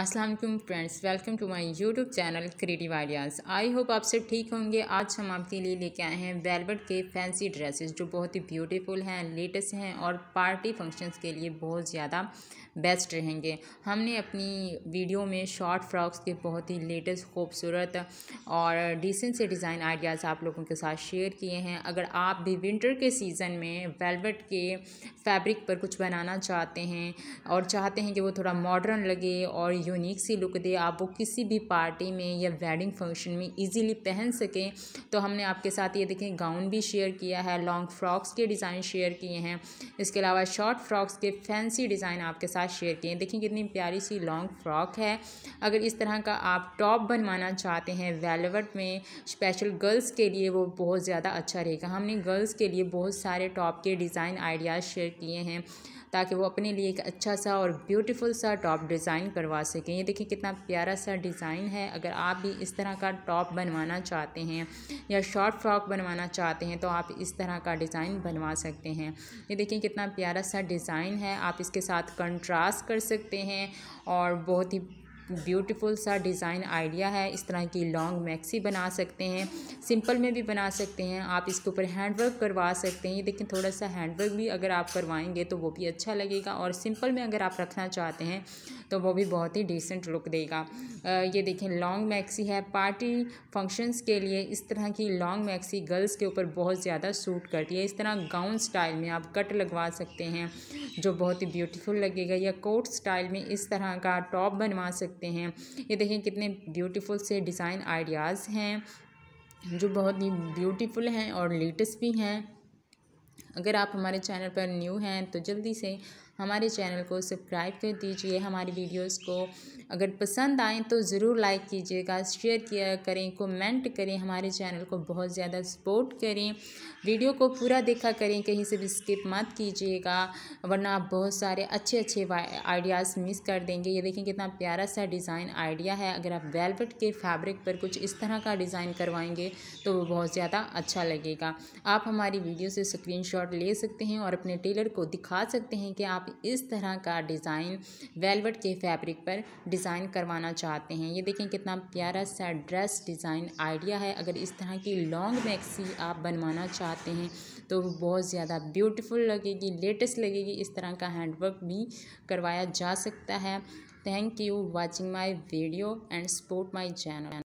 Aslam friends welcome to my YouTube channel creative ideas I hope आप सब ठीक होंगे आज हम आपके लिए लेके आए हैं वेलवेट के फैंसी ड्रेसेस जो बहुत ही ब्यूटीफुल हैं लेटेस्ट हैं और पार्टी फंक्शंस के लिए बहुत ज़्यादा बेस्ट रहेंगे हमने अपनी वीडियो में शॉर्ट फ्रॉक्स के बहुत ही लेटेस्ट खूबसूरत और डिसेंट से डिज़ाइन आइडियाज़ आप लोगों के साथ शेयर किए हैं अगर आप भी विंटर के सीज़न में वेलवेट के फैब्रिक पर कुछ बनाना चाहते हैं और चाहते हैं कि वो थोड़ा मॉडर्न लगे और यूनिक सी लुक दे आप वो किसी भी पार्टी में या वेडिंग फंक्शन में इजीली पहन सकें तो हमने आपके साथ ये देखें गाउन भी शेयर किया है लॉन्ग फ्रॉक्स के डिज़ाइन शेयर किए हैं इसके अलावा शॉर्ट फ्रॉक्स के फैंसी डिज़ाइन आपके साथ शेयर किए हैं देखिए कितनी प्यारी सी लॉन्ग फ्रॉक है अगर इस तरह का आप टॉप बनवाना चाहते हैं वेलवट में स्पेशल गर्ल्स के लिए वो बहुत ज़्यादा अच्छा रहेगा हमने गर्ल्स के लिए बहुत सारे टॉप के डिज़ाइन आइडियाज़ शेयर किए हैं ताकि वो अपने लिए एक अच्छा सा और ब्यूटीफुल सा टॉप डिज़ाइन करवा सकें ये देखिए कितना प्यारा सा डिज़ाइन है अगर आप भी इस तरह का टॉप बनवाना चाहते हैं या शॉर्ट फ्रॉक बनवाना चाहते हैं तो आप इस तरह का डिज़ाइन बनवा सकते हैं ये देखिए कितना प्यारा सा डिज़ाइन है आप इसके साथ कंट्रास्ट कर सकते हैं और बहुत ही ब्यूटीफुल सा डिज़ाइन आइडिया है इस तरह की लॉन्ग मैक्सी बना सकते हैं सिंपल में भी बना सकते हैं आप इसके ऊपर हैंडवर्क करवा सकते हैं ये देखें थोड़ा सा हैंडवर्क भी अगर आप करवाएंगे तो वो भी अच्छा लगेगा और सिंपल में अगर आप रखना चाहते हैं तो वो भी बहुत ही डिसेंट लुक देगा ये देखें लॉन्ग मैक्सी है पार्टी फंक्शंस के लिए इस तरह की लॉन्ग मैक्सी गर्ल्स के ऊपर बहुत ज़्यादा सूट करती है इस तरह गाउन स्टाइल में आप कट लगवा सकते हैं जो बहुत ही ब्यूटीफुल लगेगा या कोट स्टाइल में इस तरह का टॉप बनवा सकते हैं ये देखें कितने ब्यूटीफुल से डिज़ाइन आइडियाज़ हैं जो बहुत ही ब्यूटीफुल हैं और लेटेस्ट भी हैं अगर आप हमारे चैनल पर न्यू हैं तो जल्दी से हमारे चैनल को सब्सक्राइब कर दीजिए हमारी वीडियोस को अगर पसंद आए तो ज़रूर लाइक कीजिएगा शेयर किया करें कमेंट करें हमारे चैनल को बहुत ज़्यादा सपोर्ट करें वीडियो को पूरा देखा करें कहीं से भी स्किप मत कीजिएगा वरना आप बहुत सारे अच्छे अच्छे आइडियाज़ मिस कर देंगे ये देखें कितना प्यारा सा डिज़ाइन आइडिया है अगर आप वेलवेट के फैब्रिक पर कुछ इस तरह का डिज़ाइन करवाएंगे तो वो बहुत ज़्यादा अच्छा लगेगा आप हमारी वीडियो से स्क्रीनशॉट ले सकते हैं और अपने टेलर को दिखा सकते हैं कि आप आप इस तरह का डिज़ाइन वेलवेट के फैब्रिक पर डिज़ाइन करवाना चाहते हैं ये देखें कितना प्यारा सा ड्रेस डिज़ाइन आइडिया है अगर इस तरह की लॉन्ग मैक्सी आप बनवाना चाहते हैं तो बहुत ज़्यादा ब्यूटीफुल लगेगी लेटेस्ट लगेगी इस तरह का हैंडवर्क भी करवाया जा सकता है thank you watching my video and support my channel